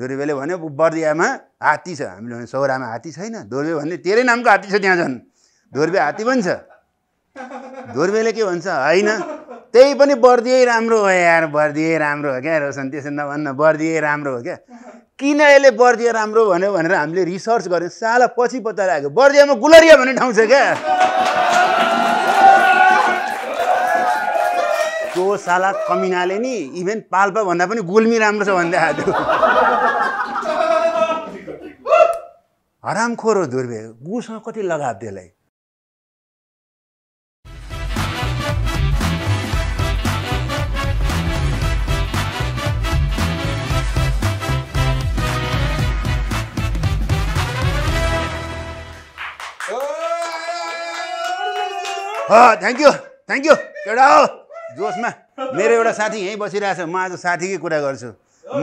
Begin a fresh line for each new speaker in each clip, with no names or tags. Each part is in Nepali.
दुर्वेले भन्यो बर्दियामा हात्ती छ हामीले भन्यो सौरामा हात्ती छैन दुर्वे भन्ने तेरै नामको हात्ती छ त्यहाँ झन् दुर्वे हात्ती पनि छ दुर्वेले के भन्छ होइन त्यही पनि बर्दियै राम्रो हो यार बर्दियै राम्रो हो क्या रोसन त्यसो नभन्न बर्दियै राम्रो हो क्या किन यसले बर्दिया राम्रो भन्यो भनेर हामीले रिसर्च गऱ्यौँ साला पछि पत्ता लाग्यो बर्दियामा गुलरिया भन्ने ठाउँ छ क्या साला कमिनाले नि इभेन पाल्पा भन्दा पनि गुल्मी राम्रो छ भन्दै आएको
थियो
हरामखोर हो धुर्वे गुसँग कति लगाव त्यसलाई थ्याङ्क यू थ्याङ्क यू केटा हो जोसमा
मेरो एउटा साथी
यहीँ बसिरहेको छ म आज साथीकै कुरा गर्छु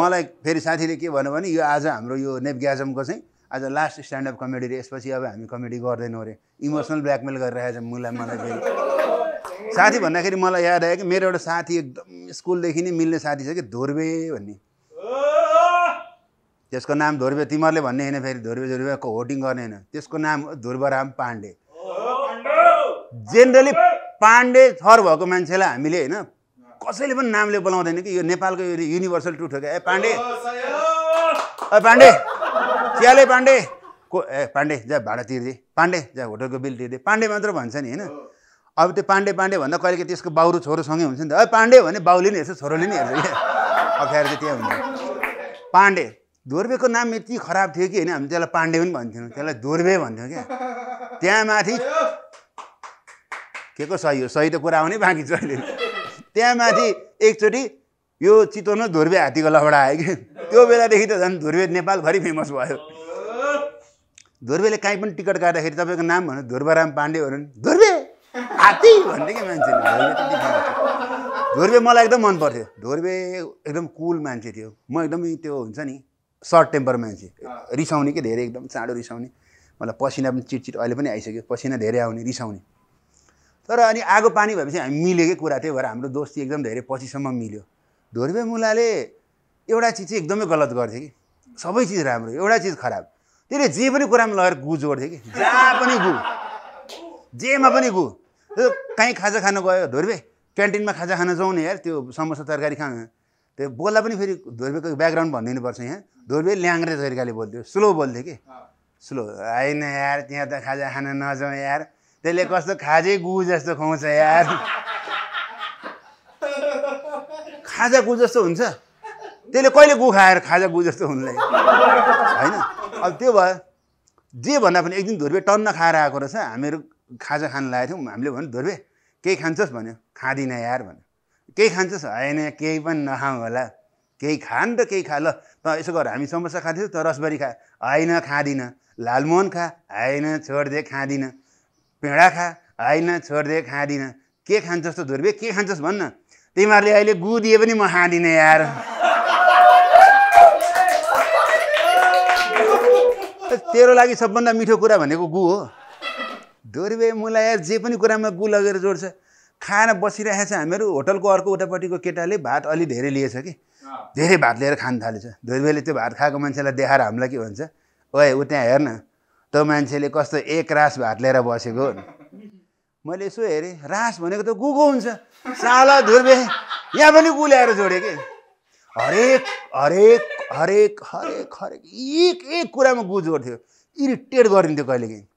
मलाई फेरि साथीले के भन्यो भने यो आज हाम्रो यो नेपग्याजमको चाहिँ आज लास्ट स्ट्यान्डअप कमेडी रे यसपछि अब हामी कमेडी गर्दैनौँ अरे इमोसनल ब्ल्याकमेल गरिरहेको छ मुला मलाई फेरि साथी भन्दाखेरि मलाई याद आयो कि मेरो एउटा साथी एकदम स्कुलदेखि नै मिल्ने साथी छ कि धोर्बे भन्ने त्यसको नाम धोर्बे तिमीहरूले भन्ने होइन फेरि धोर्बे धोर्बेको होटिङ गर्ने होइन त्यसको नाम धुर्वराम पाण्डे जेनरली पाण्डे थर भएको मान्छेलाई हामीले होइन कसैले पनि नामले बोलाउँदैन कि यो नेपालको यो युनिभर्सल टुट हो क्या ए पाण्डे ए पाण्डे चियाले पाण्डे को ए पाण्डे जा भाडा तिर्दे पाण्डे जा होटलको बिल तिर्दे पाण्डे मात्र भन्छ नि होइन अब त्यो पाण्डे पाण्डे भन्दा कहिले कहिले त्यसको बाउरो छोरोसँगै हुन्छ नि त ए पाण्डे भने बाउले नि हेर्छ छोरोले नि हेर्छ क्या अप्ठ्यारो चाहिँ त्यहाँ
हुन्छ
पाण्डे धोर्बेको नाम यति खराब थियो कि होइन हामी त्यसलाई पाण्डे पनि भन्थ्यौँ त्यसलाई धोर्बे भन्थ्यौँ
क्या
त्यहाँ माथि के को सही हो सही त कुरा आउने बाँकी छ अहिले त्यहाँ माथि एकचोटि यो चितवन धुर्वे हात्तीको लफडा आयो कि त्यो बेलादेखि त झन् धुर्वे नेपालभरि फेमस भयो धुर्वेले काहीँ पनि टिकट काट्दाखेरि तपाईँको नाम भन्नु ध्रुवराम पाण्डे हो धुर्वे हात्ती भन्ने कि मान्छे धुर्वे मलाई एकदम मन पर्थ्यो धुर्वे एकदम कुल मान्छे थियो म एकदमै त्यो हुन्छ नि सर्ट टेम्पर मान्छे रिसाउने कि धेरै एकदम चाँडो रिसाउने मलाई पसिना पनि चिटचिट अहिले पनि आइसक्यो पसिना धेरै आउने रिसाउने तर अनि आगो पानी भएपछि हामी मिलेकै कुरा त्यही भएर हाम्रो दोस्ती एकदम धेरै पछिसम्म मिल्यो ढोर्बे मुलाले एउटा चिज चाहिँ एकदमै गलत गर्थ्यो कि सबै चिज राम्रो एउटा चिज खराब त्यसले जे पनि कुरामा लगेर गु जोड्थ्यो कि जहाँ पनि गु जेमा पनि गु त्यो काहीँ खाजा खान गयो धोरबे क्यान्टिनमा खाजा खान जाउँ नि यार त्यो समोसा तरकारी खानु त्यो बोल्दा पनि फेरि धोरबेको ब्याकग्राउन्ड भनिदिनुपर्छ यहाँ धोरबे ल्याङ्ग्रे तरिकाले बोल्थ्यो स्लो बोल्थ्यो कि स्लो होइन यार त्यहाँ त खाजा खान नजाउँ यार त्यसले कस्तो खाजै गु जस्तो खुवाउँछ यार खाजा गु जस्तो हुन्छ त्यसले कहिले गु खाएर खाजा गु जस्तो हुनुलाई होइन अब त्यो भयो जे भन्दा पनि एक दिन धुर्बे टन्न खाएर आएको रहेछ हामीहरू खाजा खान लागेको थियौँ हामीले भन्यो धुर्बे केही खान्छस् भन्यो खाँदिनँ यार भन्यो केही खान्छस् होइन केही पनि नखाउँ होला केही खान त केही खा ल त यसो गर हामी समोसा खाँदैछौँ त रसबरी खा होइन खाँदिनँ लालमोहन खा होइन छोडिदिए खाँदिनँ पेँडा खा होइन छोडिदिए खाँदिनँ के खान्छस् त धुर्बे के खान्छस् भन्न तिमीहरूले अहिले गु दिए पनि म खाँदिनँ यार तेरो लागि सबभन्दा मिठो कुरा भनेको गु हो धुर्बे मुला यार जे पनि कुरामा गु लगेर जोड्छ खाएर बसिरहेको छ हामीहरू होटलको अर्को उतापट्टिको केटाले भात अलि धेरै लिएछ कि धेरै भात लिएर खान थालेछ धुर्बेले त्यो भात खाएको मान्छेलाई देखाएर हामीलाई के भन्छ ओए ऊ त्यहाँ हेर्न त्यो मान्छेले कस्तो एक रास भात लिएर बसेको मैले यसो हेरेँ रास भनेको त गुगो हुन्छ साला धुर्बे यहाँ पनि गु ल्याएर जोडेँ कि हरेक हरेक हरेक हरेक हरेक एक एक कुरामा गु जोड्थ्यो इरिटेट गरिन्थ्यो कहिलेकाहीँ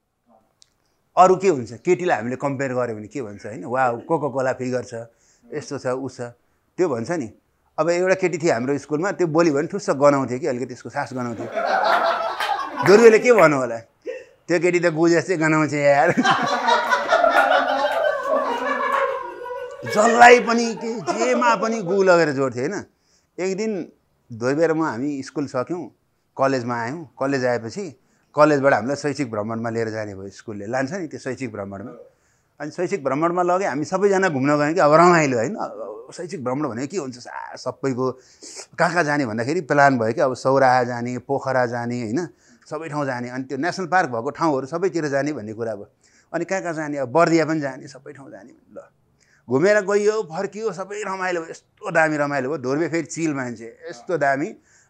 अरू के हुन्छ केटीलाई हामीले कम्पेयर गऱ्यो भने के भन्छ होइन वा कोको कोला फिगर छ यस्तो छ ऊ छ त्यो भन्छ नि अब एउटा केटी थियो हाम्रो स्कुलमा त्यो बोल्यो भने ठुस्स गनाउँथ्यो कि अलिकति त्यसको सास गनाउँथ्यो दुर्गेले के भन्नु होला त्यो केटी त गुजे जस्तै गनाउँछ यार जसलाई पनि
के जेमा पनि
गु लगेर जोड्थ्यो होइन एक दिन धोइबेर म हामी स्कुल सक्यौँ कलेजमा आयौँ कलेज आएपछि कलेजबाट हामीलाई शैक्षिक भ्रमणमा लिएर जाने भयो स्कुलले लान्छ नि त्यो शैक्षिक भ्रमणमा अनि शैक्षिक भ्रमणमा लग्यो हामी सबैजना घुम्न गयौँ कि अब रमाइलो होइन शैक्षिक भ्रमण भनेको के हुन्छ सा सबैको कहाँ कहाँ जाने भन्दाखेरि प्लान भयो कि अब सौराहा जाने पोखरा जाने होइन सबै ठाउँ जाने अनि त्यो नेसनल पार्क भएको ठाउँहरू सबैतिर जाने भन्ने कुरा अब अनि कहाँ कहाँ जाने अब बर्दिया पनि जाने सबै ठाउँ जाने ल घुमेर गइयो फर्कियो सबै रमाइलो भयो यस्तो दामी रमाइलो भयो धोर्बे फेरि चिल मान्छे यस्तो दामी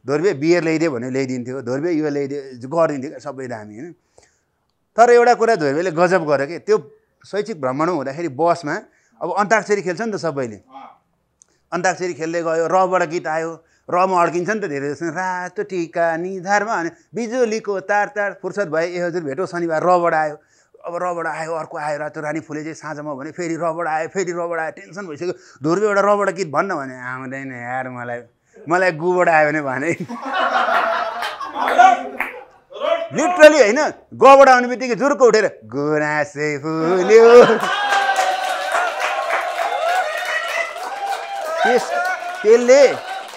धोर्बे बियर ल्याइदियो भने ल्याइदिन्थ्यो धोर्बे यो ल्याइदियो गरिदिन्थ्यो क्या सबै दामी होइन तर एउटा कुरा धोर्बेले गजब गर्यो कि त्यो शैक्षिक भ्रमण हुँदाखेरि बसमा अब अन्ताक्षरी खेल्छ नि त सबैले अन्ताक्षरी खेल्दै गयो रबाट गीत आयो रमा अड्किन्छ नि त धेरै जस्तो रातो टिका निधारमा अनि बिजुलीको तार तार फुर्सद भए ए हजुर भेटो शनिबार रबड आयो अब रबड आयो अर्को आयो रातो रानी फुले चाहिँ साँझमा भने फेरि रबड आयो फेरि रबड आयो टेन्सन भइसक्यो धुर्बी एउटा रबड गीत भन्न भने आउँदैन यार मलाई मलाई गुबाट आयो भने भने लिटरली होइन गबड आउने बित्तिकै जुर्को उठेर गुनासे फुल्यो त्यसले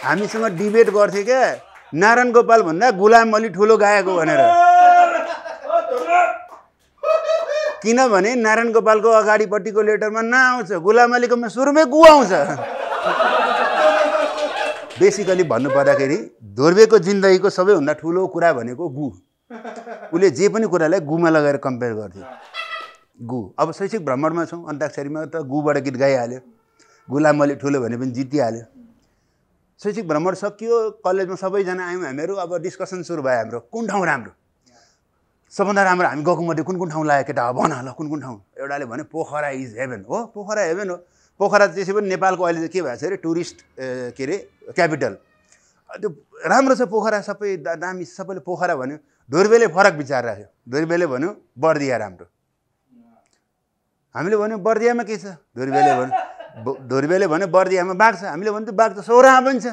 हामीसँग डिबेट गर्थे क्या नारायण गोपाल भन्दा गुलाम अलि ठुलो गाएको भनेर किनभने नारायण गोपालको अगाडिपट्टिको लेटरमा ना आउँछ गुलाम अलीकोमा सुरुमै गु आउँछ बेसिकली भन्नु पर्दाखेरि धोर्बेको जिन्दगीको सबैभन्दा ठुलो कुरा भनेको गु उसले जे पनि कुरालाई गुमा लगाएर कम्पेयर गर्थ्यो गु अब शैक्षिक भ्रमणमा छौँ अन्ताक्षरीमा त गुबाट गीत गाइहाल्यो गुलाम अलि ठुलो भने पनि जितिहाल्यो शैक्षिक भ्रमण सकियो कलेजमा सबैजना आयौँ हामीहरू अब डिस्कसन सुरु भयो हाम्रो कुन ठाउँ राम्रो सबभन्दा राम्रो हामी गएको मध्ये कुन कुन ठाउँ लाग्यो केटा हो भन ल कुन कुन ठाउँ एउटाले भन्यो पोखरा इज हेभेन हो पोखरा हेभेन हो पोखरा त्यसै पनि नेपालको अहिले के भएको छ अरे टुरिस्ट के अरे क्यापिटल त्यो राम्रो छ पोखरा सबै दा दामी सबैले पोखरा भन्यो धुर्वेले फरक विचार राख्यो धुर्वेले भन्यो बर्दिया राम्रो हामीले भन्यो बर्दियामा के छ धुर्वेले भन्यो धुर्बेले भन्यो बर्दियामा बाघ छ हामीले त बाघ त सौरा पनि छ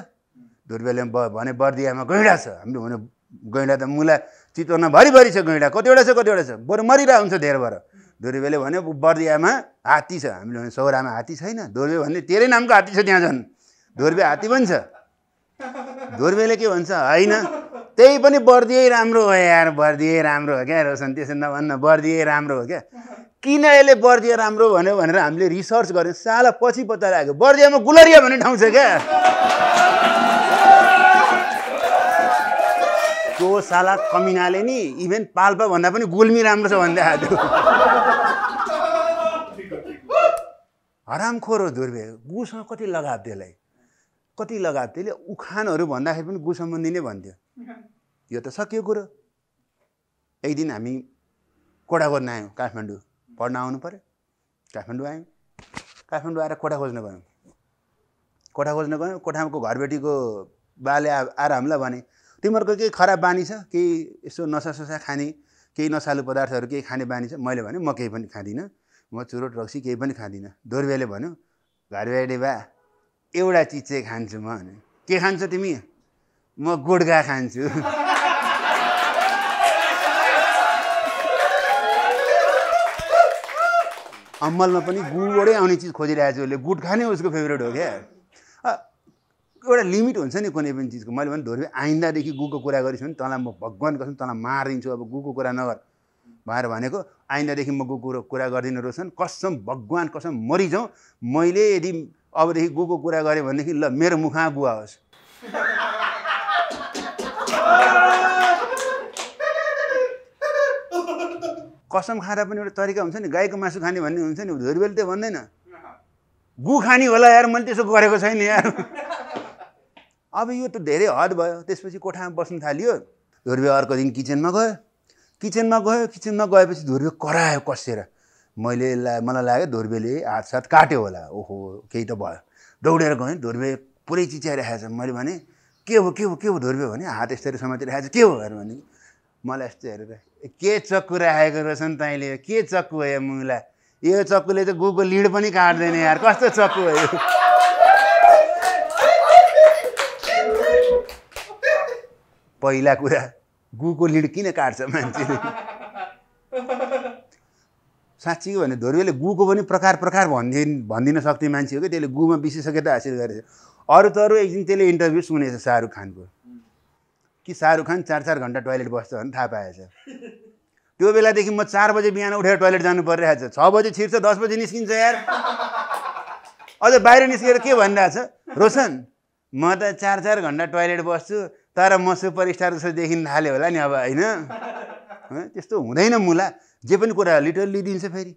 धुर्बेले भने बर्दियामा गैँडा छ हामीले भन्यो गैँडा त मुला चितवनमा भरिभरि छ गैँडा कतिवटा छ कतिवटा छ बरु मरिरहेको हुन्छ धेरबाट धुर्बेले भन्यो बर्दियामा हात्ती छ हामीले भने सौरामा हात्ती छैन धुर्बे भन्ने तेरै नामको हात्ती छ त्यहाँ झन् धुर्बे हात्ती पनि छ धुर्बेले के भन्छ होइन त्यही पनि बर्दियै राम्रो हो यार बर्दियै राम्रो हो क्या रोसन त्यसो नभन्न बर्दियै राम्रो हो क्या किन यसले बर्दिया राम्रो भन्यो भनेर हामीले रिसर्च गर्यो साला पछि पत्ता लाग्यो बर्दियामा गुलरिया भन्ने ठाउँ छ क्या त्यो साला कमिनाले नि इभेन पाल्पा भन्दा पनि गुल्मी राम्रो छ भन्दै आएको हरामखोर हो दुर्वे गुसँग कति लगाव त्यसलाई कति लगाव त्यसले उखानहरू भन्दाखेरि पनि गु सम्बन्धी नै भन्थ्यो यो त सकियो कुरो एक दिन हामी कोडागोर्न आयौँ काठमाडौँ पढ्न आउनु पऱ्यो काठमाडौँ आयौँ काठमाडौँ आएर कोठा खोज्न गयौँ कोठा खोज्न गयौँ कोठाको घरबेटीको बाले आएर हामीलाई भने तिमीहरूको केही खराब बानी छ केही यसो नसासोसा खाने केही नसालु पदार्थहरू केही खाने बानी छ मैले भने म केही पनि खाँदिनँ म चुरोट रक्सी केही पनि खाँदिनँ दोर्बेले भन्यो घरबेटी बा एउटा चिज चाहिँ खान्छु म भने के खान्छ तिमी म गोडगा खान्छु अम्मलमा पनि गुडबाटै आउने चिज खोजिरहेको छु उसले गुड खाने उसको फेभरेट हो क्या एउटा लिमिट हुन्छ नि कुनै पनि चिजको मैले भने धोरी आइन्दादेखि गुको कुरा गरिस् भने तँलाई म भगवान् कसम तँलाई मारिदिन्छु अब गुको कुरा नगर भनेर भनेको आइन्दादेखि म गुको कुरा गर्दिनँ रोसन कसम भगवान् कसम मरिजाउँ मैले यदि अबदेखि गुको कुरा गरेँ भनेदेखि ल मेरो मुखमा गुवा होस् कसम खाँदा पनि एउटा तरिका हुन्छ नि गाईको मासु खाने भन्ने हुन्छ नि धुरबेल त भन्दैन गु खाने होला यार मैले त्यसो गरेको छैन यार अब यो त धेरै हद भयो त्यसपछि कोठामा बस्नु थाल्यो धोरबे अर्को दिन किचनमा गयो किचनमा गयो किचनमा गएपछि धुर्वे करायो कसेर मैले ला मलाई लाग्यो धोरबेले हात साथ काट्यो होला ओहो केही त भयो दौडेर गएँ धुर्वे पुरै चिच्याइरहेको छ मैले भने के हो के हो के हो धोरबे भने हात यस्तरी समातिरहेको छ के हो भने मलाई यस्तो हेरेर के चक्कु राखेको रहेछ नि तैँले के चक्कु हो यो मुला यो चक्कुले त गुको लिड पनि काट्दैन यार कस्तो चक्कु हो यो पहिला कुरा गुको लिड किन काट्छ मान्छे साँच्ची हो भने धोरीले गुको पनि प्रकार प्रकार भनिदि भनिदिन सक्ने मान्छे हो कि त्यसले गुमा विशेषज्ञता हासिल हासिल गरेछ अरू त अरू एकदिन त्यसले इन्टरभ्यू सुनेछ शाहरुख खानको कि शाहरुख खान चार चार घन्टा टोयलेट बस्छ भने थाहा पाएछ त्यो बेलादेखि म चार बजे बिहान उठेर टोयलेट जानु परिरहेको छ छ बजी छिर्छ दस बजे निस्किन्छ यार अझ बाहिर निस्केर के भनिरहेछ रोशन म त चार चार घन्टा टोयलेट बस्छु तर म सुपर स्टार जस्तो देखिन थाल्यो होला नि अब होइन त्यस्तो हुँदैन मुला जे पनि कुरा लिटरली दिन्छ फेरि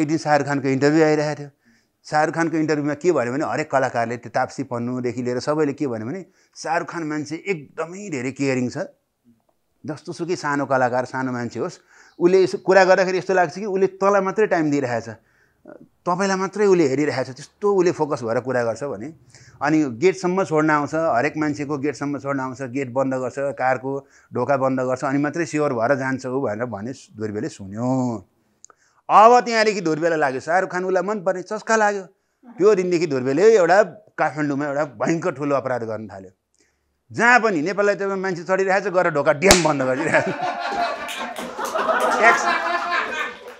एक दिन शाहरुख खानको इन्टरभ्यू आइरहेको थियो शाहरुख खानको इन्टरभ्यूमा के भन्यो भने हरेक कलाकारले त्यो तापसी पन्नुदेखि लिएर सबैले के भन्यो भने शाहरुख खान मान्छे एकदमै धेरै केयरिङ छ जस्तो सुकै सानो कलाकार सानो मान्छे होस् उसले यसो कुरा गर्दाखेरि यस्तो लाग्छ कि उसले तँलाई मात्रै टाइम दिइरहेछ तपाईँलाई मात्रै उसले हेरिरहेछ त्यस्तो उसले फोकस भएर कुरा गर्छ भने अनि गेटसम्म छोड्न आउँछ हरेक मान्छेको गेटसम्म छोड्न आउँछ गेट बन्द गर्छ कारको ढोका बन्द गर्छ अनि मात्रै स्योर भएर जान्छ हो भनेर भने दुर्बेले सुन्यो अब त्यहाँदेखि धुर्बेला लाग्यो शाहरुख खान उसलाई मनपर्ने चस्का लाग्यो त्यो दिनदेखि धुर्बेले एउटा काठमाडौँमा एउटा भयङ्कर ठुलो अपराध गर्न थाल्यो जहाँ पनि नेपाललाई त मान्छे चढिरहेको छ गएर ढोका ड्याम बन्द गरिरहेको ट्याक्सी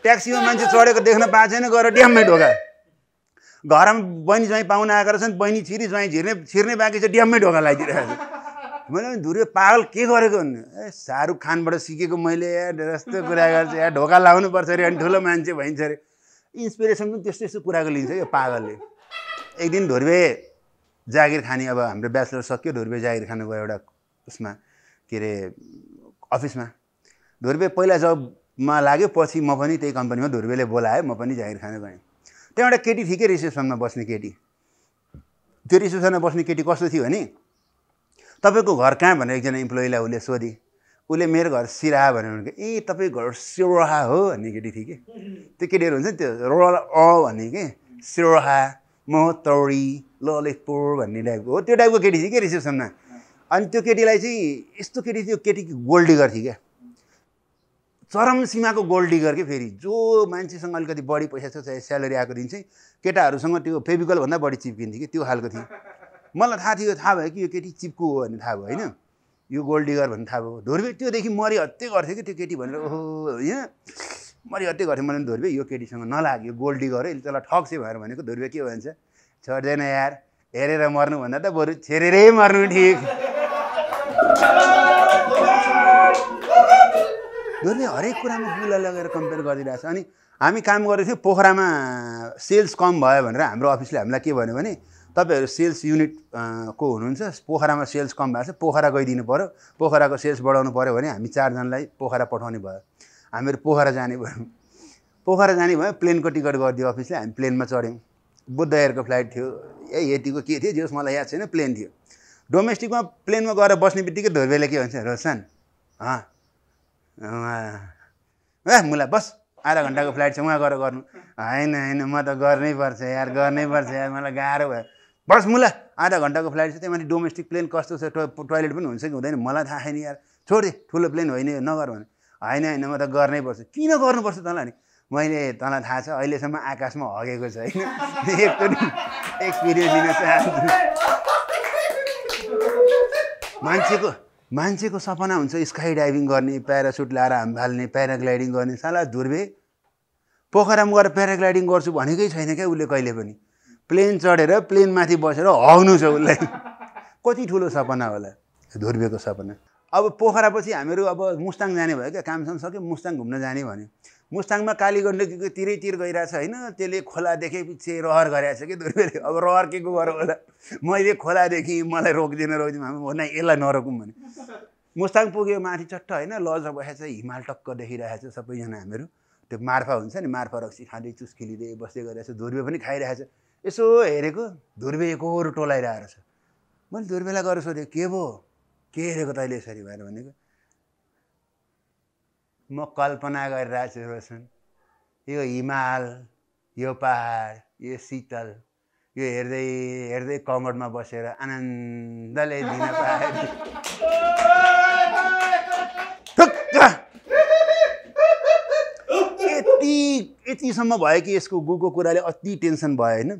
ट्याक्सीमा मान्छे चढेको देख्न पाएको छैन गएर ड्याममै ढोका घरमा बहिनी ज्वाइँ पाहुना आएको रहेछ बहिनी छिरी ज्वाइँ छिर्ने छिर्ने बाँकी छ ड्याममै ढोका लगाइदिइरहेको छ मैले धुरे पागल के गरेको ए शाहरुख खानबाट सिकेको मैले या यस्तो कुरा गर्छु या ढोका लाउनु पर्छ अरे अनि ठुलो मान्छे भइन्छ अरे इन्सपिरेसन पनि त्यस्तो यस्तो कुराको लिन्छ यो पागलले एक दिन धुर्वे जागिर खाने अब हाम्रो ब्याचलर सक्यो धुर्वे जागिर खानु गयो एउटा उसमा के अरे अफिसमा धुर्वे पहिला जबमा लाग्यो पछि म पनि त्यही कम्पनीमा धुर्वेले बोलायो म पनि जागिर खानु गएँ त्यहाँ एउटा केटी थिएँ कि रिसेप्सनमा बस्ने केटी त्यो रिसेप्सनमा बस्ने केटी कस्तो थियो भने तपाईँको घर कहाँ भनेर एकजना इम्प्लोइलाई उसले सोधेँ उसले मेरो घर सिराहा भन्यो भने ए तपाईँको घर सिरोहा हो भन्ने केटी थिएँ कि त्यो केटीहरू हुन्छ नि त्यो रोल अ भन्ने कि सिरोहा म तौडी ललितपुर भन्ने टाइपको हो त्यो टाइपको केटी थियो कि रिसेप्सनमा अनि त्यो केटीलाई चाहिँ यस्तो केटी थियो केटी गोल्डिगर डिगर थियो क्या चरम सीमाको गोल्ड डिगर के फेरि जो मान्छेसँग अलिकति बढी पैसा छ चाहे स्यालेरी आएको दिन चाहिँ केटाहरूसँग त्यो फेभिकलभन्दा बढी चिप्किन्थ्यो कि त्यो खालको थियो मलाई थाहा थियो थाहा भयो कि यो केटी चिप्को हो भन्ने थाहा भयो होइन यो गोल्ड डिगर भन्ने थाहा भयो ढोर्बे त्योदेखि मरि हत्ते गर्थ्यो कि त्यो केटी भनेर ओहो होइन मरि हत्ते गर्थ्यो मैले ढोर्बे यो केटीसँग नलाग्यो गोल्ड डिगर यसले त्यसलाई ठग्छ भनेर भनेको ढोर्बे के भन्छ छोड्दैन यार हेरेर मर्नुभन्दा त बरु छेरेरै मर्नु ठिक ढोर्बे हरेक कुरामा गुला लगेर कम्पेयर छ अनि हामी काम गरेको थियौँ पोखरामा सेल्स कम भयो भनेर हाम्रो अफिसले हामीलाई के भन्यो भने तपाईँहरू सेल्स युनिट को हुनुहुन्छ पोखरामा सेल्स कम भएको छ पोखरा गइदिनु पऱ्यो पोखराको सेल्स बढाउनु पऱ्यो भने हामी चारजनालाई पोखरा पठाउने भयो हामीहरू पोखरा जाने भयो पोखरा जाने भयो प्लेनको टिकट गरिदियो अफिसले हामी प्लेनमा चढ्यौँ बुद्ध एयरको फ्लाइट थियो ए यतिको के थियो जस मलाई याद छैन प्लेन थियो डोमेस्टिकमा प्लेनमा गएर बस्ने बित्तिकै धोर्बेले के भन्छ रोशन ए मुला बस आधा घन्टाको फ्लाइट छ उहाँ गएर गर्नु होइन होइन म त गर्नै पर्छ यार गर्नै पर्छ यार मलाई गाह्रो भयो बस मुला आधा घन्टाको फ्लाइट छ त्यहाँ माथि डोमेस्टिक प्लेन कस्तो छ टो टोइलेट पनि हुन्छ कि हुँदैन मलाई थाहा छैन यार छोडिदिए ठुलो प्लेन होइन नगर भने होइन होइन म त गर्नै पर्छ किन गर्नुपर्छ तँलाई नि मैले तँलाई थाहा छ अहिलेसम्म आकाशमा हगेको छ होइन एकचोटि एक्सपिरियन्स लिन
चाहन्छु
मान्छेको मान्छेको सपना हुन्छ स्काई डाइभिङ गर्ने प्यारासुट लाएर हाम्फाल्ने प्याराग्लाइडिङ गर्ने साला धुर्वे पोखरामा गएर प्याराग्लाइडिङ गर्छु भनेकै छैन क्या उसले कहिले पनि प्लेन चढेर प्लेनमाथि बसेर हग्नु छ उसलाई कति ठुलो सपना होला धुर्बेको सपना अब पोखरापछि हामीहरू अब मुस्ताङ जाने भयो क्या कामसँग सक्यो मुस्ताङ घुम्न जाने भन्यो मुस्ताङमा कालीगण्डकीको तिरैतिर गइरहेछ होइन त्यसले खोला देखेपछि पछि रहर गरेछ कि दुर्बेले अब रहर के को गर होला मैले खोला देखेँ मलाई रोकिदिन रोकिदिउँ हामी भन्न यसलाई नरोकौँ भने मुस्ताङ पुग्यो माथि चट्ट होइन लज बसेछ हिमाल टक्क छ सबैजना हामीहरू त्यो मार्फा हुन्छ नि मार्फा रक्सी खाँदै चुस्किलिँदै बस्दै गइरहेछ धुर्बे पनि खाइरहेछ यसो हेरेको धुर्बेको टोलाइरहेको छ मैले धुर्बेलाई गएर सोधेँ के भो के हेरेको तैँले यसरी भएर भनेको म कल्पना गरिरहेको छु रोसन यो हिमाल यो पहाड यो शीतल यो हेर्दै हेर्दै कमरमा बसेर आनन्दले दिन पाएँ यति यतिसम्म भयो कि यसको गुको कुराले अति टेन्सन भयो होइन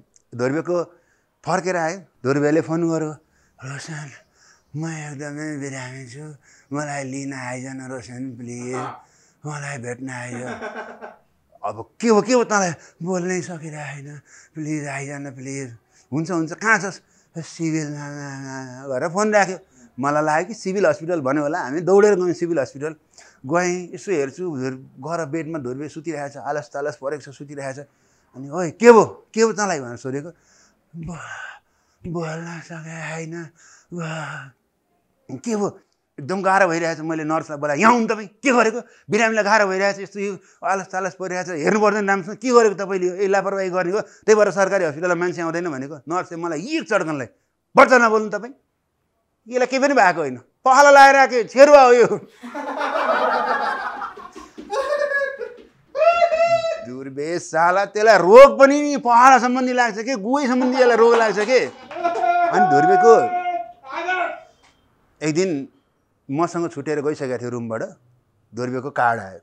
धोर्बेको फर्केर आयो धोर्बेले फोन गर्यो रोशन म एकदमै बिरामी छु मलाई लिन आइजन रोसन प्लिज मलाई भेट्न आइज अब के हो के हो तँलाई बोल्नै सकिरहेन प्लिज आइजन प्लिज हुन्छ हुन्छ कहाँ छस् सिभिलमा गरेर फोन राख्यो मलाई लाग्यो कि सिभिल हस्पिटल भन्यो होला हामी दौडेर गयौँ सिभिल हस्पिटल गएँ यसो हेर्छु गएर बेडमा धुर्बे सुतिरहेछ आलस तालस परेको छ सुतिरहेछ अनि ओइ के भो के भो तँलाई भनेर सोधेको बोल्न सके होइन के भो एकदम गाह्रो भइरहेछ मैले नर्सलाई बोलाएँ यहाँ हुनु तपाईँ के गरेको बिरामीलाई गाह्रो भइरहेछ यस्तो यो आलस तालस परिरहेछ हेर्नु पर्दैन राम्रोसँग के गरेको तपाईँले ए लापरवाही गर्ने हो त्यही भएर सरकारी हस्पिटलमा मान्छे आउँदैन भनेको नर्सले मलाई एक चड्कनलाई बच्चा नबोल्नु तपाईँ यसलाई केही पनि भएको होइन पखाला लगाएर आएको छेरुवा हो यो दुर्बे साला त्यसलाई रोग पनि नि पहाडा सम्बन्धी लाग्छ कि गुवै सम्बन्धी यसलाई रोग लाग्छ कि अनि धुर्वेको एक दिन मसँग छुटेर गइसकेको थियो रुमबाट धुर्वेको कार्ड आयो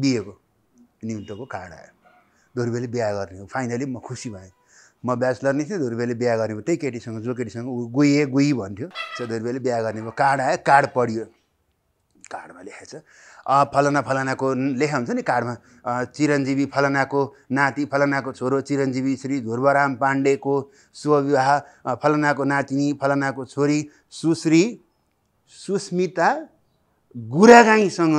बिहेको निम्तोको कार्ड आयो धुर्वेले बिहा गर्ने हो फाइनली म खुसी भएँ म ब्याचलर नै थिएँ धुर्वेले बिहा गर्ने भयो त्यही केटीसँग जो केटीसँग ऊ गुइए गुई भन्थ्यो त्यो धुर्वेले बिहा गर्ने भयो कार्ड आयो कार्ड पढियो कार्डमा लेखेछ छ फलाना फलानाको लेखा हुन्छ नि कार्डमा चिरञ्जीवी फलानाको नाति फलानाको छोरो चिरञ्जीवी श्री ध्रुवराम पाण्डेको स्वविवाह फलानाको नातिनी फलानाको छोरी सुश्री सुस्मिता गुरागाईसँग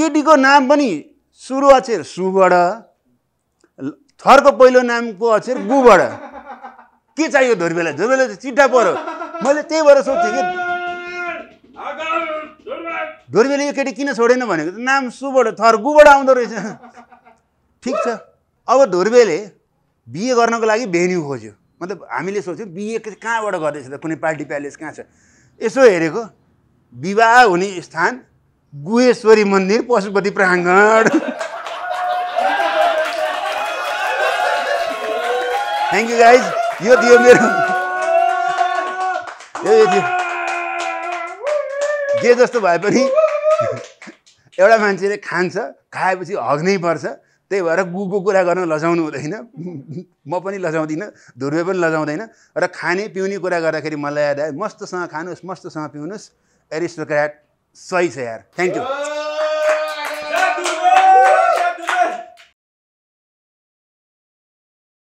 केटीको नाम पनि सुरु अक्षर सुबाट थरको पहिलो नामको अक्षर गुबाट के चाहियो धुर्बेलाई धुर्बेला चाहिँ चिट्टा पऱ्यो मैले त्यही भएर सोध्थेँ कि धुर्बेले यो केटी किन छोडेन भनेको नाम सुबाट थर गुबाट आउँदो रहेछ ठिक छ अब धुर्बेले बिए गर्नको लागि भेन्यू खोज्यो मतलब हामीले सोच्यौँ बिए कहाँबाट गर्दैछ त कुनै पार्टी प्यालेस कहाँ छ यसो हेरेको विवाह हुने स्थान गुहेश्वरी मन्दिर पशुपति प्राङ्गण थ्याङ्क यू गाइज यो थियो मेरो जे जस्तो भए पनि एउटा मान्छेले खान्छ खाएपछि हग्नै पर्छ त्यही भएर गुको कुरा गर्न लजाउनु हुँदैन म पनि लजाउँदिनँ धुर्वे पनि लजाउँदैन र खाने पिउने कुरा गर्दाखेरि मलाई याद आयो मस्तसँग खानुहोस् मस्तसँग पिउनुहोस् एरिस्टोक्राट सही से यार थैंक
यू